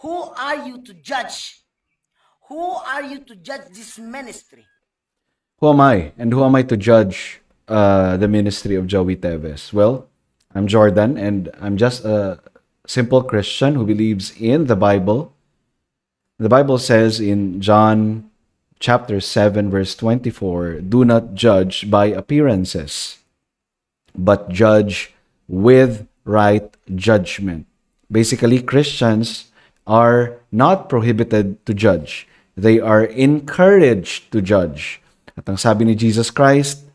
Who are you to judge? Who are you to judge this ministry? Who am I? And who am I to judge uh, the ministry of Joey Teves? Well, I'm Jordan, and I'm just a simple Christian who believes in the Bible. The Bible says in John chapter 7, verse 24, do not judge by appearances, but judge with right judgment. Basically, Christians are not prohibited to judge. They are encouraged to judge. At ang sabi ni Jesus Christ,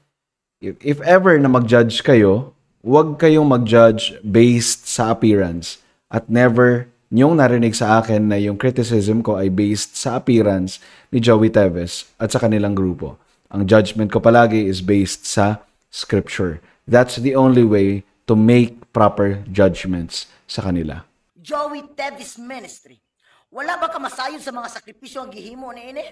if ever na mag-judge kayo, huwag kayong mag-judge based sa appearance. At never niyong narinig sa akin na yung criticism ko ay based sa appearance ni Joey Teves at sa kanilang grupo. Ang judgment ko palagi is based sa scripture. That's the only way to make proper judgments sa kanila. Joey Tevis Ministry. Wala ba ka masayon sa mga sakripisyo ang gihimo ni ini?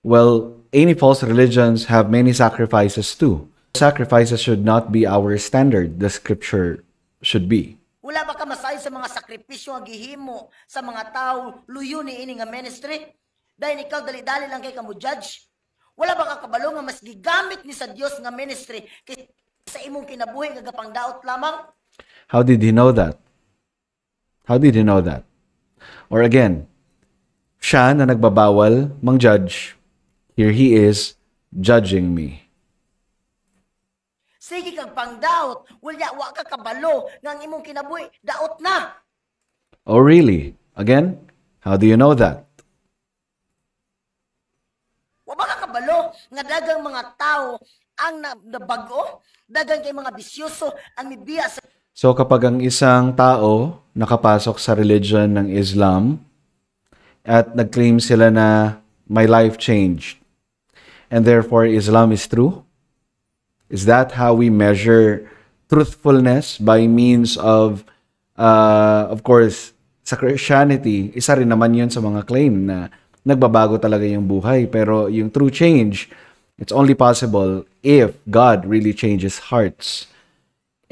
Well, any false religions have many sacrifices too. Sacrifices should not be our standard, the scripture should be. Wala ba ka masayon sa mga sakripisyo ang gihimo sa mga tao luyo ni ini nga ministry? Dahil ikaw dali-dali lang kay kamo judge. Wala ba ka kabalo nga mas gigamit ni sa Dios nga ministry kaysa imong kinabuhi nga gapangdaot lamang? How did he know that? How did you know that? Or again, siya na nagbabawal mang-judge, here he is judging me. Sige kang pangdaot, wala wa ka kabalo ng imong kinabuhi, daot na. Oh really? Again, how do you know that? Wa ba ka kabalo nga dagang mga tao ang nabag-o, dagang kay mga bisyoso ang mibiya sa So kapag ang isang tao nakapasok sa religion ng Islam at nagclaim sila na my life changed and therefore Islam is true? Is that how we measure truthfulness by means of uh, of course sa Christianity, isa rin naman yun sa mga claim na nagbabago talaga yung buhay pero yung true change it's only possible if God really changes hearts.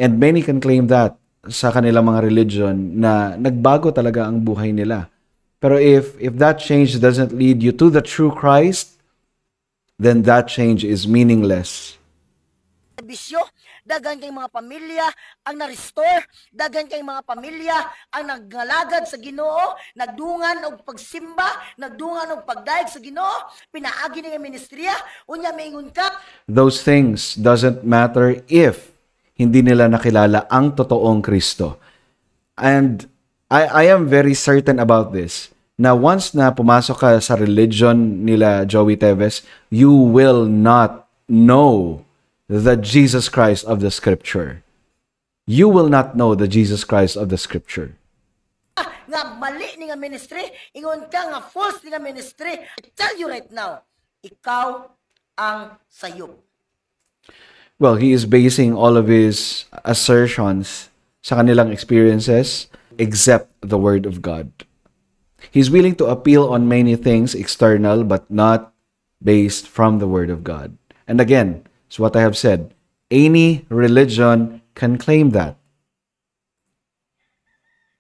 And many can claim that sa kanilang mga religion na nagbago talaga ang buhay nila. Pero if if that change doesn't lead you to the true Christ, then that change is meaningless. Bisyo, dagan kay mga pamilya ang na-restore, dagan kay mga pamilya ang naggalagad sa Ginoo, nagdungan og pagsimba, nagdungan og pagdayeg sa Ginoo, pinaagi ni ministerya, unya miingon ka. Those things doesn't matter if hindi nila nakilala ang totoong Kristo. And I, I am very certain about this na once na pumasok ka sa religion nila Joey Teves, you will not know the Jesus Christ of the Scripture. You will not know the Jesus Christ of the Scripture. Ah, nga mali ni nga ministry, ingon ka nga false ni nga ministry. I tell you right now, ikaw ang sayop. well, he is basing all of his assertions sa kanilang experiences except the Word of God. He's willing to appeal on many things external but not based from the Word of God. And again, it's what I have said. Any religion can claim that.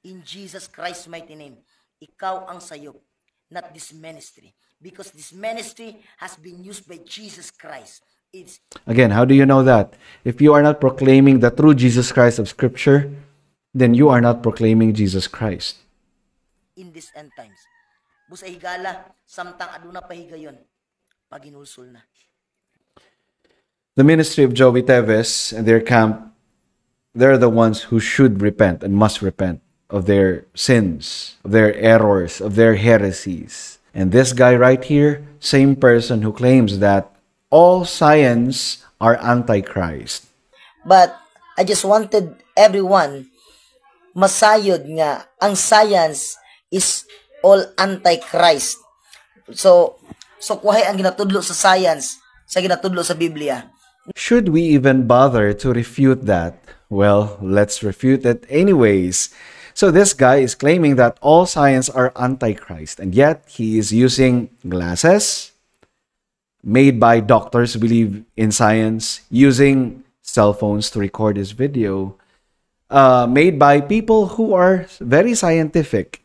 In Jesus Christ's mighty name, ikaw ang sayo, not this ministry. Because this ministry has been used by Jesus Christ Again, how do you know that? If you are not proclaiming the true Jesus Christ of Scripture, then you are not proclaiming Jesus Christ. In this end times, busa higala, samtang aduna pahigayon, paginulsul na. The ministry of Joey Teves and their camp, they're the ones who should repent and must repent of their sins, of their errors, of their heresies. And this guy right here, same person who claims that all science are antichrist. But I just wanted everyone masayod nga ang science is all antichrist. So so kuhay ang ginatudlo sa science sa ginatudlo sa Biblia. Should we even bother to refute that? Well, let's refute it anyways. So this guy is claiming that all science are antichrist and yet he is using glasses, made by doctors who believe in science using cell phones to record this video uh, made by people who are very scientific.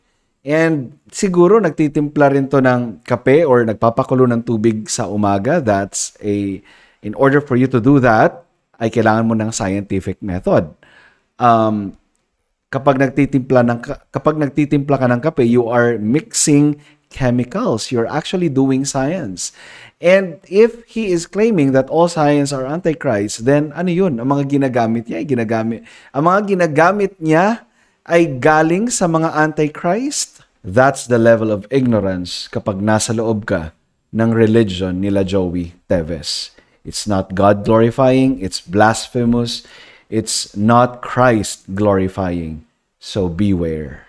And siguro nagtitimpla rin to ng kape or nagpapakulo ng tubig sa umaga. That's a, in order for you to do that, ay kailangan mo ng scientific method. Um, kapag nagtitimpla ng kapag nagtitimpla ka ng kape, you are mixing chemicals. You're actually doing science. And if he is claiming that all science are antichrist, then ano yun? Ang mga ginagamit niya ay ginagamit. Ang mga ginagamit niya ay galing sa mga antichrist. That's the level of ignorance kapag nasa loob ka ng religion nila Joey Teves. It's not God glorifying, it's blasphemous, it's not Christ glorifying. So beware.